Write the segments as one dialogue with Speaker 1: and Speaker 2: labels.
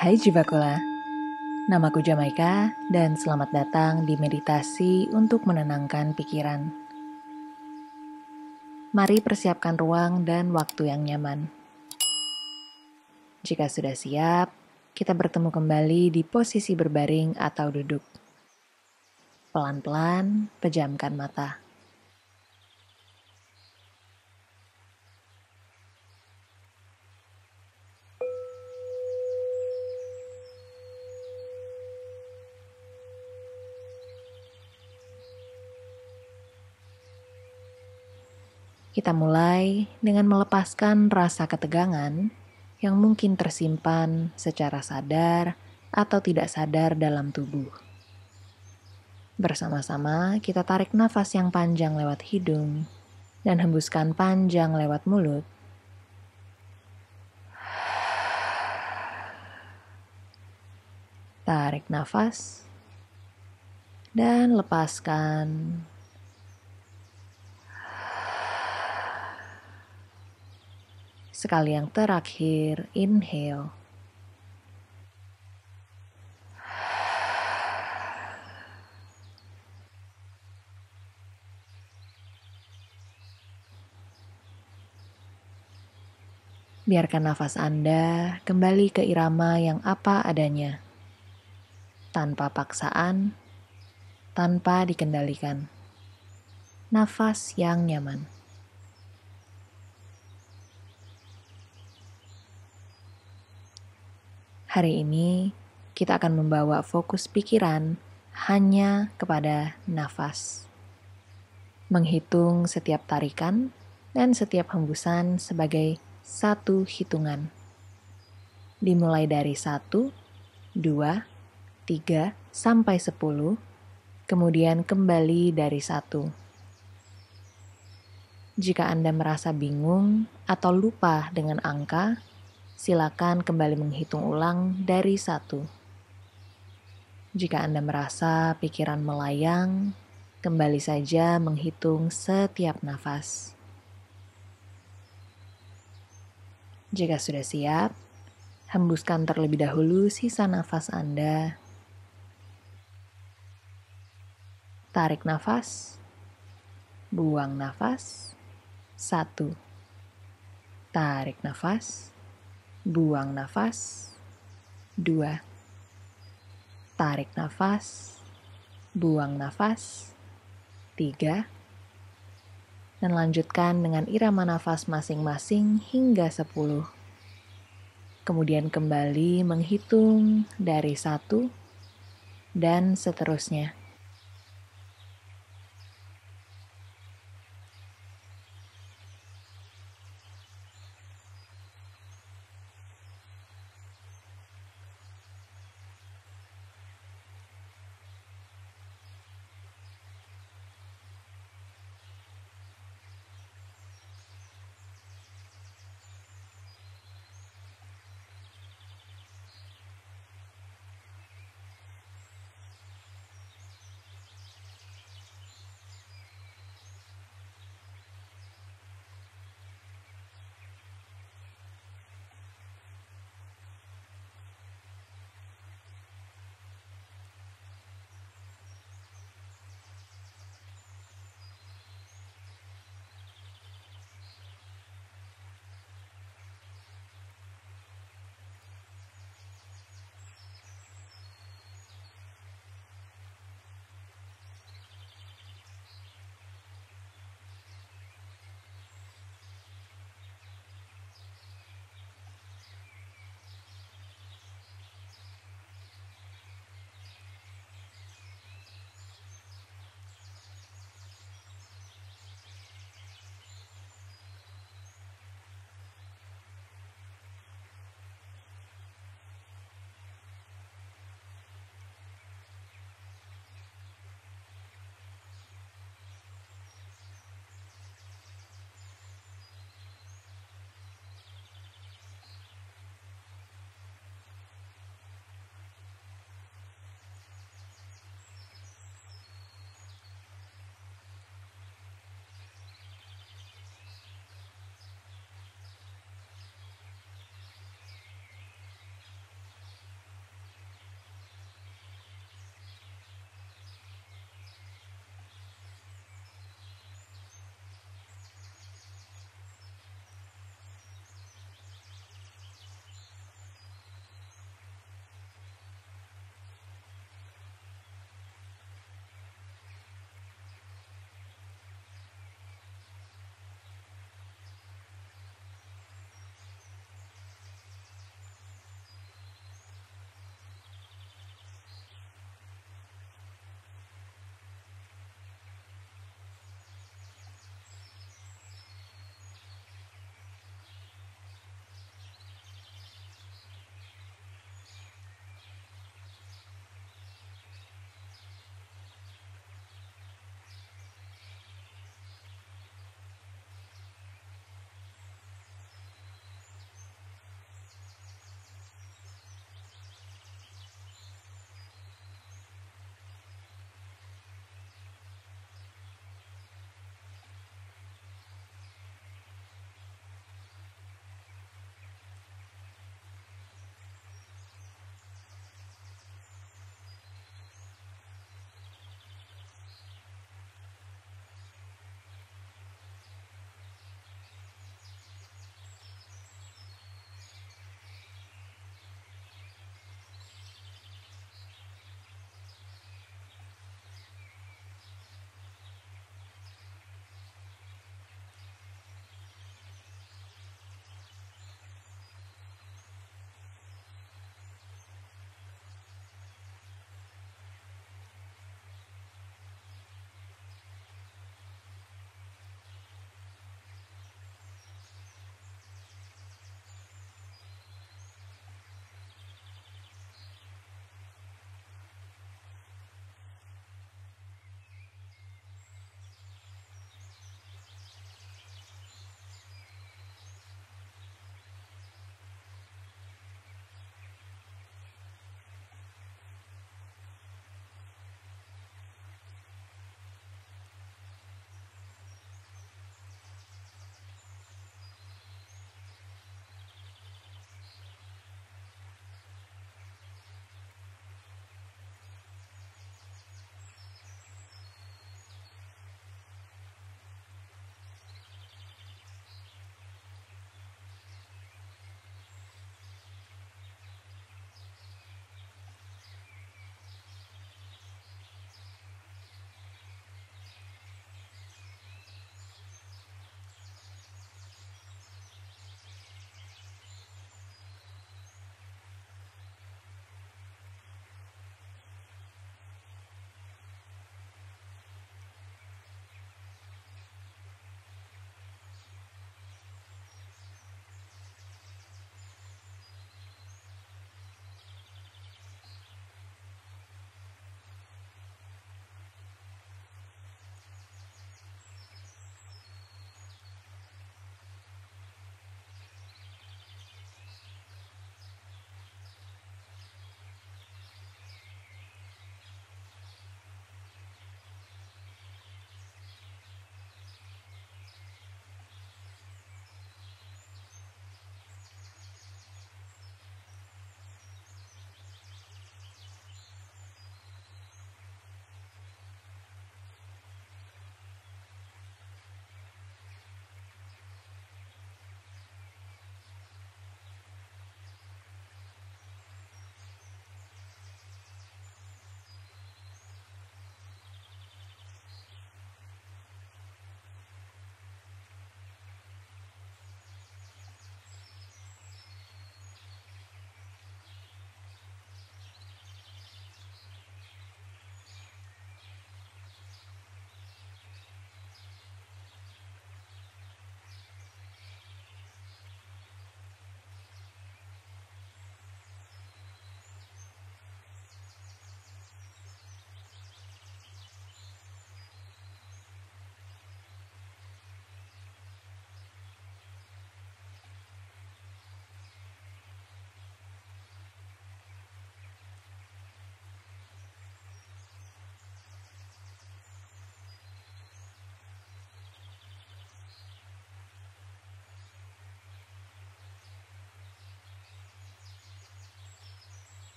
Speaker 1: Hai Jivakola, namaku Jamaika dan selamat datang di meditasi untuk menenangkan pikiran. Mari persiapkan ruang dan waktu yang nyaman. Jika sudah siap, kita bertemu kembali di posisi berbaring atau duduk. Pelan-pelan, pejamkan mata. Kita mulai dengan melepaskan rasa ketegangan yang mungkin tersimpan secara sadar atau tidak sadar dalam tubuh. Bersama-sama, kita tarik nafas yang panjang lewat hidung dan hembuskan panjang lewat mulut. Tarik nafas dan lepaskan. Sekali yang terakhir, inhale. Biarkan nafas Anda kembali ke irama yang apa adanya, tanpa paksaan, tanpa dikendalikan. Nafas yang nyaman. Hari ini kita akan membawa fokus pikiran hanya kepada nafas. Menghitung setiap tarikan dan setiap hembusan sebagai satu hitungan. Dimulai dari satu, dua, tiga sampai sepuluh, kemudian kembali dari satu. Jika Anda merasa bingung atau lupa dengan angka, silakan kembali menghitung ulang dari satu. Jika Anda merasa pikiran melayang, kembali saja menghitung setiap nafas. Jika sudah siap, hembuskan terlebih dahulu sisa nafas Anda. Tarik nafas, buang nafas, satu. Tarik nafas, buang nafas, dua, tarik nafas, buang nafas, tiga, dan lanjutkan dengan irama nafas masing-masing hingga sepuluh. Kemudian kembali menghitung dari satu dan seterusnya.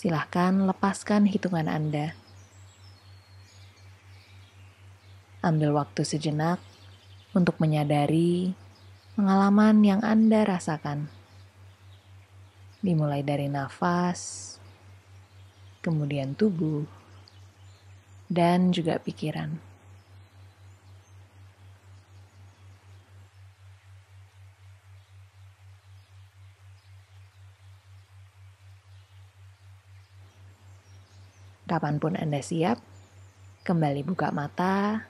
Speaker 1: Silahkan lepaskan hitungan Anda. Ambil waktu sejenak untuk menyadari pengalaman yang Anda rasakan. Dimulai dari nafas, kemudian tubuh, dan juga pikiran. Kapanpun Anda siap, kembali buka mata,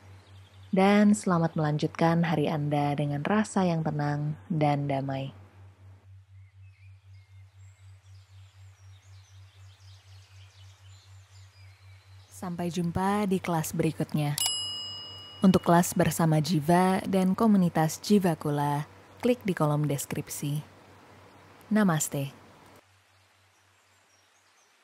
Speaker 1: dan selamat melanjutkan hari Anda dengan rasa yang tenang dan damai. Sampai jumpa di kelas berikutnya. Untuk kelas bersama Jiva dan komunitas Jiva Kula, klik di kolom deskripsi. Namaste.